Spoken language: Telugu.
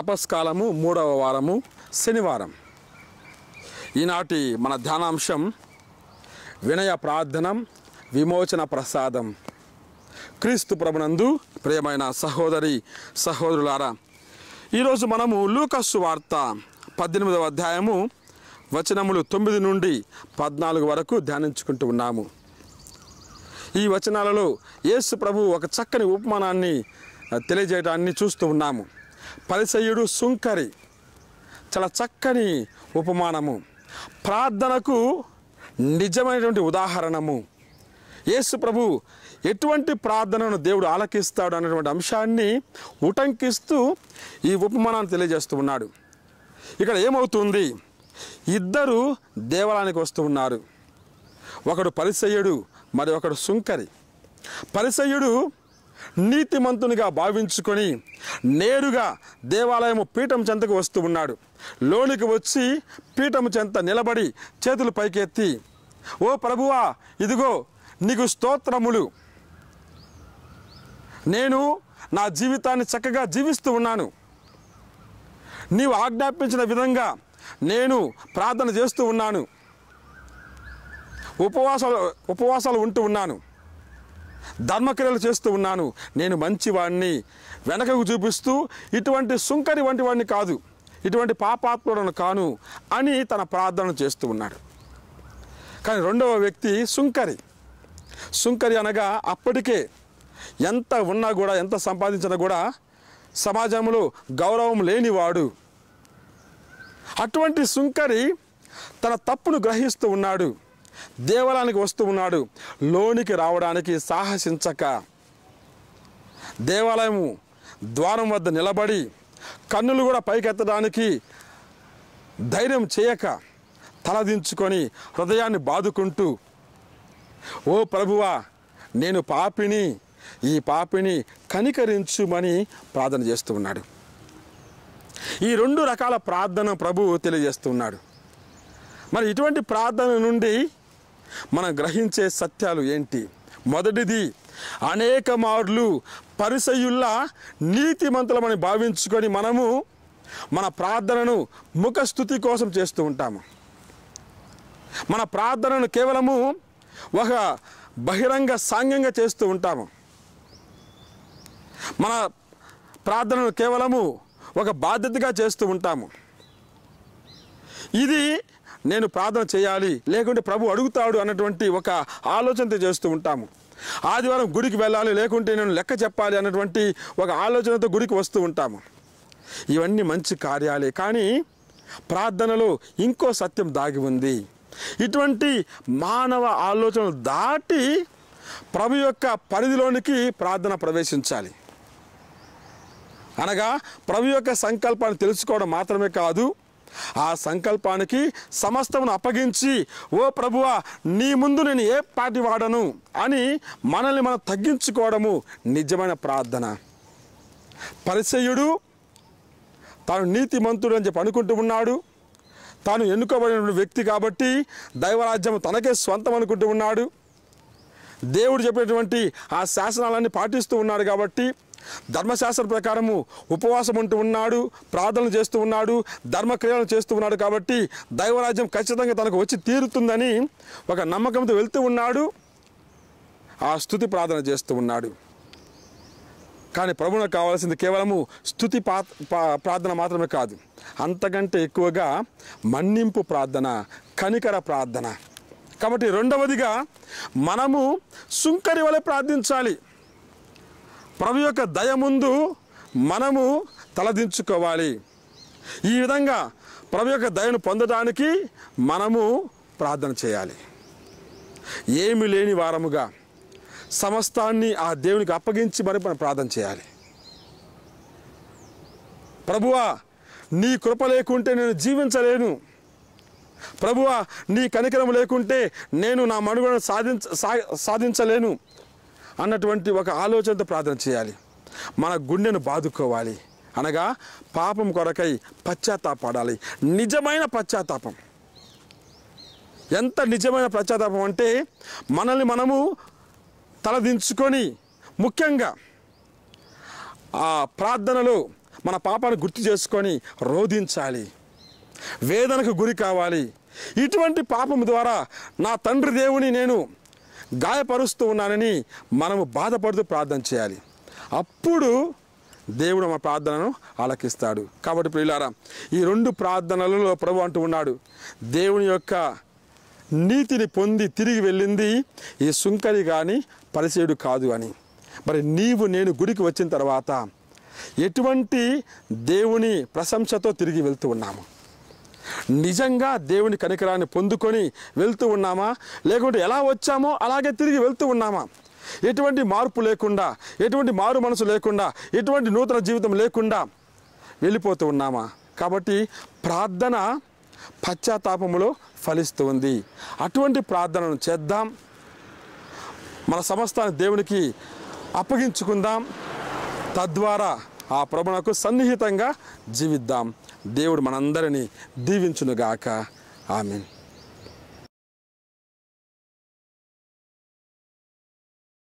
తపస్కాలము మూడవ వారము శనివారం ఈనాటి మన ధ్యానాంశం వినయ ప్రార్థనం విమోచన ప్రసాదం క్రీస్తు ప్రభునందు ప్రియమైన సహోదరి సహోదరులారా ఈరోజు మనము లూకస్సు వార్త పద్దెనిమిదవ అధ్యాయము వచనములు తొమ్మిది నుండి పద్నాలుగు వరకు ధ్యానించుకుంటూ ఉన్నాము ఈ వచనాలలో యేసు ప్రభు ఒక చక్కని ఉపమానాన్ని తెలియజేయటాన్ని చూస్తూ ఉన్నాము పరిసయుడు సుంకరి చాలా చక్కని ఉపమానము ప్రార్థనకు నిజమైనటువంటి ఉదాహరణము యేసు ప్రభు ఎటువంటి ప్రార్థనను దేవుడు ఆలకిస్తాడు అనేటువంటి అంశాన్ని ఉటంకిస్తూ ఈ ఉపమానాన్ని తెలియజేస్తూ ఉన్నాడు ఇక్కడ ఏమవుతుంది ఇద్దరు దేవాలయానికి వస్తూ ఉన్నారు ఒకడు పరిసయ్యుడు మరి ఒకడు సుంకరి పరిసయ్యుడు నీతిమంతునిగా భావించుకొని నేరుగా దేవాలయము పీఠం చెంతకు వస్తూ ఉన్నాడు లోనికి వచ్చి పీఠము చెంత నిలబడి చేతులు పైకెత్తి ఓ ప్రభువా ఇదిగో నీకు స్తోత్రములు నేను నా జీవితాన్ని చక్కగా జీవిస్తూ ఉన్నాను నీవు ఆజ్ఞాపించిన విధంగా నేను ప్రార్థన చేస్తూ ఉన్నాను ఉపవాసాలు ఉపవాసాలు ఉంటూ ఉన్నాను ధర్మక్రియలు చేస్తూ ఉన్నాను నేను మంచివాడిని వెనకకు చూపిస్తూ ఇటువంటి సుంకరి వంటి వాడిని కాదు ఇటువంటి పాపాత్ముడను కాను అని తన ప్రార్థన చేస్తూ ఉన్నాడు కానీ రెండవ వ్యక్తి సుంకరి సుంకరి అనగా అప్పటికే ఎంత ఉన్నా కూడా ఎంత సంపాదించినా కూడా సమాజంలో గౌరవం లేనివాడు అటువంటి సుంకరి తన తప్పును గ్రహిస్తూ ఉన్నాడు దేవాలయానికి వస్తూ ఉన్నాడు లోనికి రావడానికి సాహసించక దేవాలయము ద్వారం వద్ద నిలబడి కన్నులు కూడా పైకెత్తడానికి ధైర్యం చేయక తలదించుకొని హృదయాన్ని బాదుకుంటూ ఓ ప్రభువా నేను పాపిని ఈ పాపిని కనికరించుమని ప్రార్థన చేస్తూ ఉన్నాడు ఈ రెండు రకాల ప్రార్థన ప్రభువు తెలియజేస్తున్నాడు మరి ఇటువంటి ప్రార్థన నుండి మనం గ్రహించే సత్యాలు ఏంటి మొదటిది అనేక మార్లు నీతి నీతిమంతులమని భావించుకొని మనము మన ప్రార్థనను ముఖస్థుతి కోసం చేస్తూ ఉంటాము మన ప్రార్థనను కేవలము ఒక బహిరంగ సాంగ్యంగా చేస్తూ ఉంటాము మన ప్రార్థనను కేవలము ఒక బాధ్యతగా చేస్తూ ఉంటాము ఇది నేను ప్రార్థన చేయాలి లేకుంటే ప్రభు అడుగుతాడు అన్నటువంటి ఒక ఆలోచనతో చేస్తూ ఉంటాము ఆదివారం గుడికి వెళ్ళాలి లేకుంటే నేను లెక్క చెప్పాలి అన్నటువంటి ఒక ఆలోచనతో గుడికి వస్తూ ఉంటాము ఇవన్నీ మంచి కార్యాలే కానీ ప్రార్థనలో ఇంకో సత్యం దాగి ఉంది ఇటువంటి మానవ ఆలోచనలు దాటి ప్రభు యొక్క పరిధిలోనికి ప్రార్థన ప్రవేశించాలి అనగా ప్రభు యొక్క సంకల్పాన్ని తెలుసుకోవడం మాత్రమే కాదు ఆ సంకల్పానికి సమస్తమును అప్పగించి ఓ ప్రభువా నీ ముందు నేను ఏ పాటి వాడను అని మనల్ని మనం తగ్గించుకోవడము నిజమైన ప్రార్థన పరిచయుడు తాను నీతిమంతుడు అని చెప్పి అనుకుంటూ ఉన్నాడు తాను ఎన్నుకోబడిన వ్యక్తి కాబట్టి దైవరాజ్యం తనకే స్వంతం అనుకుంటూ ఉన్నాడు దేవుడు చెప్పినటువంటి ఆ శాసనాలన్నీ పాటిస్తూ ఉన్నాడు కాబట్టి ధర్మశాస్త్ర ప్రకారము ఉపవాసం ఉంటూ ఉన్నాడు ప్రార్థనలు చేస్తూ ఉన్నాడు ధర్మక్రియలు చేస్తూ ఉన్నాడు కాబట్టి దైవరాజ్యం ఖచ్చితంగా తనకు వచ్చి తీరుతుందని ఒక నమ్మకంతో వెళ్తూ ఉన్నాడు ఆ స్థుతి ప్రార్థన చేస్తూ ఉన్నాడు కానీ ప్రభువులకు కావాల్సింది కేవలము స్థుతి ప్రార్థన మాత్రమే కాదు అంతకంటే ఎక్కువగా మన్నింపు ప్రార్థన కనికర ప్రార్థన కాబట్టి రెండవదిగా మనము సుంకరి వలె ప్రార్థించాలి ప్రభు యొక్క దయ ముందు మనము తలదించుకోవాలి ఈ విధంగా ప్రభు యొక్క దయను పొందడానికి మనము ప్రార్థన చేయాలి ఏమి లేని వారముగా సమస్తాన్ని ఆ దేవునికి అప్పగించి మరి మనం ప్రార్థన చేయాలి ప్రభువా నీ కృప లేకుంటే నేను జీవించలేను ప్రభువా నీ కనికరం లేకుంటే నేను నా మనుగడను సాధించ సాధించలేను అన్నటువంటి ఒక ఆలోచనతో ప్రార్థన చేయాలి మన గుండెను బాదుకోవాలి అనగా పాపం కొరకై పశ్చాత్తాపడాలి నిజమైన పశ్చాత్తాపం ఎంత నిజమైన పశ్చాత్తాపం అంటే మనల్ని మనము తలదించుకొని ముఖ్యంగా ఆ ప్రార్థనలో మన పాపాన్ని గుర్తు చేసుకొని రోధించాలి వేదనకు గురి కావాలి ఇటువంటి పాపం ద్వారా నా తండ్రి దేవుని నేను గాయపరుస్తూ ఉన్నానని మనము బాధపడుతూ ప్రార్థన చేయాలి అప్పుడు దేవుడు మా ప్రార్థనను ఆలకిస్తాడు కాబట్టి ప్రియులారా ఈ రెండు ప్రార్థనలలో ప్రభు అంటూ ఉన్నాడు దేవుని యొక్క నీతిని పొంది తిరిగి వెళ్ళింది ఈ సుంకరి కానీ పరిచయుడు కాదు అని మరి నీవు నేను గుడికి వచ్చిన తర్వాత ఎటువంటి దేవుని ప్రశంసతో తిరిగి వెళ్తూ ఉన్నాము నిజంగా దేవుని కనికరాన్ని పొందుకొని వెళ్తూ ఉన్నామా లేకుంటే ఎలా వచ్చామో అలాగే తిరిగి వెళ్తూ ఉన్నామా ఎటువంటి మార్పు లేకుండా ఎటువంటి మారు మనసు లేకుండా ఎటువంటి నూతన జీవితం లేకుండా వెళ్ళిపోతూ ఉన్నామా కాబట్టి ప్రార్థన పశ్చాత్తాపములో ఫలిస్తుంది అటువంటి ప్రార్థనను చేద్దాం మన సమస్తాన్ని దేవునికి అప్పగించుకుందాం తద్వారా ఆ ప్రభునకు సన్నిహితంగా జీవిద్దాం దేవుడు మనందరినీ దీవించునుగాక ఆమెను